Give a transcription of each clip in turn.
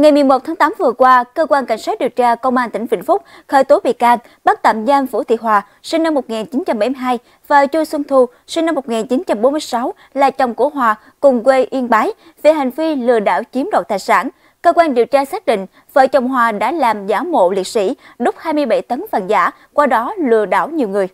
Ngày 11 tháng 8 vừa qua, Cơ quan Cảnh sát điều tra Công an tỉnh Vĩnh Phúc khởi tố bị can, bắt tạm giam Vũ Thị Hòa, sinh năm 1972 và Chu Xuân Thu, sinh năm 1946, là chồng của Hòa, cùng quê Yên Bái, về hành vi lừa đảo chiếm đoạt tài sản. Cơ quan điều tra xác định, vợ chồng Hòa đã làm giả mộ liệt sĩ, đúc 27 tấn vàng giả, qua đó lừa đảo nhiều người.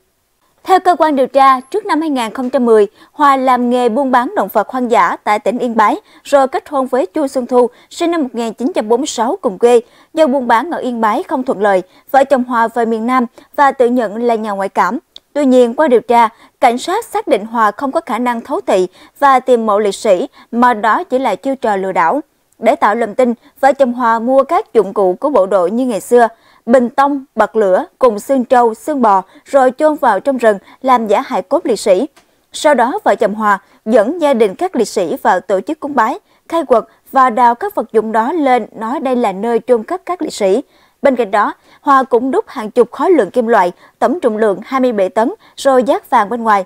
Theo cơ quan điều tra, trước năm 2010, Hòa làm nghề buôn bán động vật hoang dã tại tỉnh Yên Bái, rồi kết hôn với Chu Xuân Thu, sinh năm 1946 cùng quê. Do buôn bán ở Yên Bái không thuận lợi, vợ chồng Hòa về miền Nam và tự nhận là nhà ngoại cảm. Tuy nhiên, qua điều tra, cảnh sát xác định Hòa không có khả năng thấu thị và tìm mộ liệt sĩ, mà đó chỉ là chiêu trò lừa đảo. Để tạo lòng tin, vợ chồng Hòa mua các dụng cụ của bộ đội như ngày xưa, bình tông, bật lửa cùng xương trâu, xương bò rồi chôn vào trong rừng làm giả hại cốt liệt sĩ. Sau đó vợ chồng Hòa dẫn gia đình các liệt sĩ vào tổ chức cúng bái, khai quật và đào các vật dụng đó lên nói đây là nơi chôn cất các liệt sĩ. Bên cạnh đó, Hòa cũng đúc hàng chục khối lượng kim loại, tổng trọng lượng 27 tấn rồi dát vàng bên ngoài.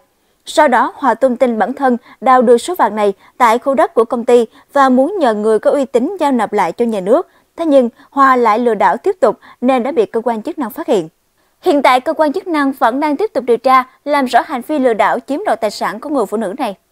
Sau đó, Hòa tung tin bản thân đào được số vàng này tại khu đất của công ty và muốn nhờ người có uy tín giao nộp lại cho nhà nước. Thế nhưng, Hòa lại lừa đảo tiếp tục nên đã bị cơ quan chức năng phát hiện. Hiện tại, cơ quan chức năng vẫn đang tiếp tục điều tra, làm rõ hành vi lừa đảo chiếm đoạt tài sản của người phụ nữ này.